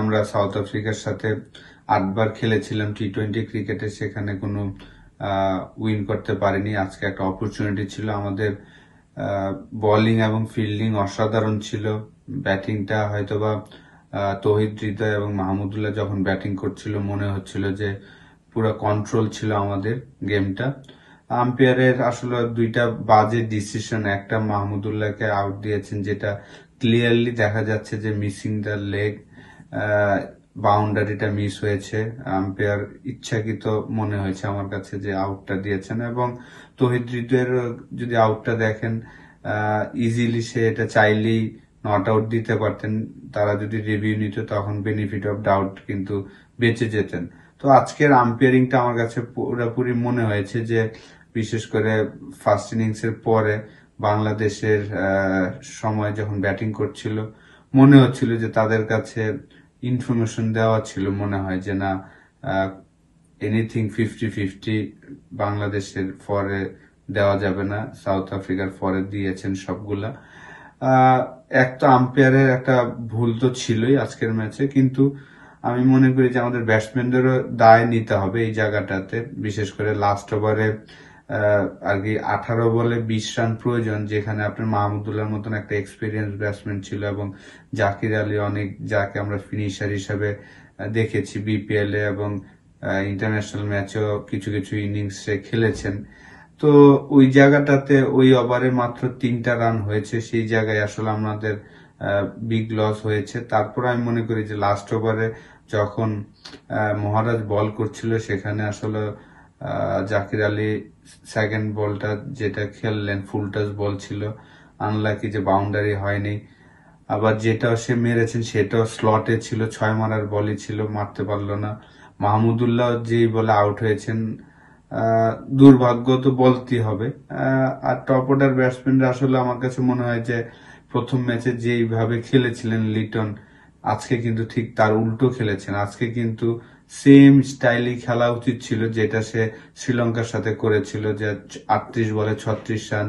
আমরা সাউথ আফ্রিকার সাথে আটবার খেলেছিলাম টি টোয়েন্টি ক্রিকেটে সেখানে কোনো উইন করতে পারিনি আজকে একটা অপরচুনিটি ছিল আমাদের বলিং এবং ফিল্ডিং অসাধারণ ছিল ব্যাটিংটা হয়তোবা তহিদ হৃদয় এবং মাহমুদুল্লাহ যখন ব্যাটিং করছিল মনে হচ্ছিল যে পুরো কন্ট্রোল ছিল আমাদের গেমটা আম্পায়ারের আসলে দুইটা বাজে ডিসিশন একটা মাহমুদুল্লাহকে আউট দিয়েছেন যেটা ক্লিয়ারলি দেখা যাচ্ছে যে মিসিং দ্য লেগ বাউন্ডারিটা মিস হয়েছে আম্পায়ার ইচ্ছাকৃত মনে হয়েছে আমার কাছে যে আউটটা দিয়েছেন এবং তহিদ যদি আউটটা দেখেন ইজিলি সে এটা চাইলেই নট আউট দিতে পারতেন তারা যদি রিভিউ নিত তখন বেনিফিট অফ ডাউট কিন্তু বেঁচে যেতেন তো আজকের আম্পিয়ারিংটা আমার কাছে পুরোপুরি মনে হয়েছে যে বিশেষ করে ফার্স্ট ইনিংসের পরে বাংলাদেশের সময় যখন ব্যাটিং করছিল মনে হচ্ছিল যে তাদের কাছে ইনফরমেশন দেওয়া ছিল মনে হয় যে না এনিথিং ফিফটি ফিফটি বাংলাদেশের ফরে দেওয়া যাবে না সাউথ আফ্রিকার ফরে দিয়েছেন সবগুলা এক তো আম্পায়ারের একটা ভুল তো ছিলই আজকের ম্যাচে কিন্তু আমি মনে করি যে আমাদের ব্যাটসম্যানদেরও দায় নিতে হবে এই জায়গাটাতে বিশেষ করে লাস্ট ওভারে আর কি আঠারো বলে বিশ রান প্রয়োজন যেখানে আপনার মাহমুদুল্লাহর মতন একটা এক্সপিরিয়েন্স ব্যাটসম্যান ছিল এবং জাকির আলী অনেক যাকে আমরা ফিনিশার হিসাবে দেখেছি বিপিএল এ এবং ইন্টারন্যাশনাল ম্যাচেও কিছু কিছু ইনিংসে খেলেছেন তো ওই জায়গাটাতে ওই ওভারে মাত্র তিনটা রান হয়েছে সেই জায়গায় আসলে আমাদের বিগ লস হয়েছে তারপর আমি মনে করি যে লাস্ট ওভারে যখন মহারাজ বল করছিল সেখানে আসলে জাকির আলী সেকেন্ড বলটা যেটা খেললেন ফুলটাস বল ছিল আনলাকি যে বাউন্ডারি হয়নি আবার যেটা সে মেরেছেন সেটাও স্লটে ছিল ছয় মারার বলই ছিল মারতে পারলো না মাহমুদুল্লাহ যেই বলে আউট হয়েছেন দুর্ভাগ্য তো বলতেই হবে আর টপ অর্ডার ব্যাটসম্যানরা আসলে আমার কাছে মনে হয় যে প্রথম ম্যাচে যেইভাবে খেলেছিলেন লিটন আজকে কিন্তু ঠিক তার উল্টো খেলেছেন আজকে কিন্তু সেম স্টাইলি খেলা উচিত ছিল যেটা সে শ্রীলঙ্কার সাথে করেছিল যে আটত্রিশ বলে ছত্রিশ রান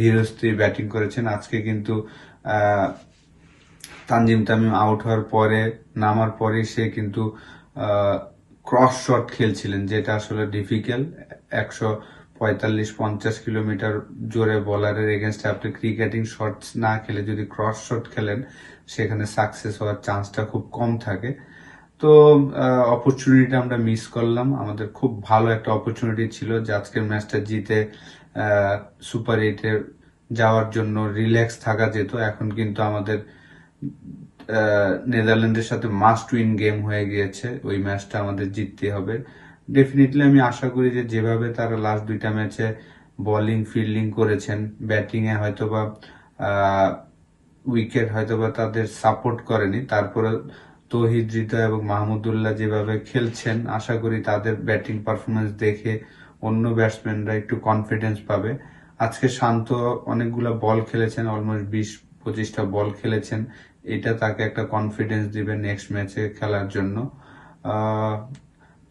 ধীরস্থির ব্যাটিং করেছেন আজকে কিন্তু তানজিম তামিম আউট হওয়ার পরে নামার পরে সে কিন্তু ক্রস শট খেলছিলেন যেটা আসলে ডিফিকাল্ট একশো পঁয়তাল্লিশ পঞ্চাশ কিলোমিটার জোরে বলারের এগেনস্টে আপনি ক্রিকেটিং শটস না খেলে যদি ক্রস শট খেলেন সেখানে সাকসেস হওয়ার চান্সটা খুব কম থাকে তো অপরচুনিটিটা আমরা মিস করলাম আমাদের খুব ভালো একটা অপরচুনিটি ছিল যে আজকের ম্যাচটা জিতে সুপার এইটে যাওয়ার জন্য রিল্যাক্স থাকা যেত এখন কিন্তু আমাদের নেদারল্যান্ডের সাথে মাস্ট উইন গেম হয়ে গিয়েছে ওই ম্যাচটা আমাদের জিততে হবে ডেফিনেটলি আমি আশা করি যে যেভাবে তারা লাস্ট দুইটা ম্যাচে বলিং ফিল্ডিং করেছেন ব্যাটিংয়ে হয়তোবা উইকেট হয়তোবা তাদের সাপোর্ট করেনি তারপরে তহিদ রিতা এবং মাহমুদুল্লাহ যেভাবে খেলছেন আশা করি তাদের ব্যাটিং পারফরমেন্স দেখে অন্য ব্যাটসম্যানরা একটু কনফিডেন্স পাবে আজকে শান্ত অনেকগুলো বল খেলেছেন অলমোস্ট বিশ পঁচিশটা বল খেলেছেন এটা তাকে একটা কনফিডেন্স দিবে নেক্সট ম্যাচে খেলার জন্য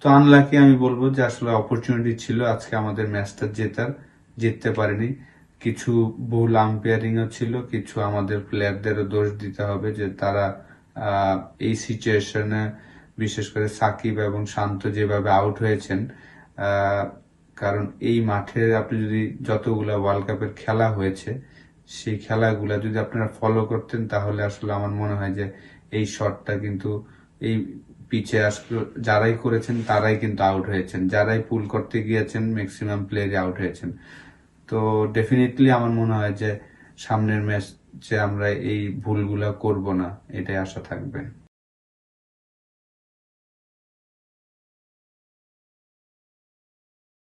তো আনলাকি আমি বলবো যে আসলে অপরচুনিটি ছিল আজকে আমাদের ম্যাচটা জেতার জিততে পারেনি কিছু ভুল আম্পায়ারিংও ছিল কিছু আমাদের প্লেয়ারদেরও দোষ দিতে হবে যে তারা এই সিচুয়েশনে বিশেষ করে সাকিব এবং শান্ত যেভাবে আউট হয়েছেন কারণ এই মাঠে আপনি যদি যতগুলো ওয়ার্ল্ড কাপের খেলা হয়েছে সেই খেলাগুলো যদি আপনারা ফলো করতেন তাহলে আসলে আমার মনে হয় যে এই শটটা কিন্তু এই পিচে আসলে যারাই করেছেন তারাই কিন্তু আউট হয়েছেন যারাই পুল করতে গিয়েছেন ম্যাক্সিমাম প্লেয়ারই আউট হয়েছেন তো ডেফিনেটলি আমার মনে হয় যে সামনের ম্যাচ যে আমরা এই ভুলগুলা করব না এটাই আশা থাকবে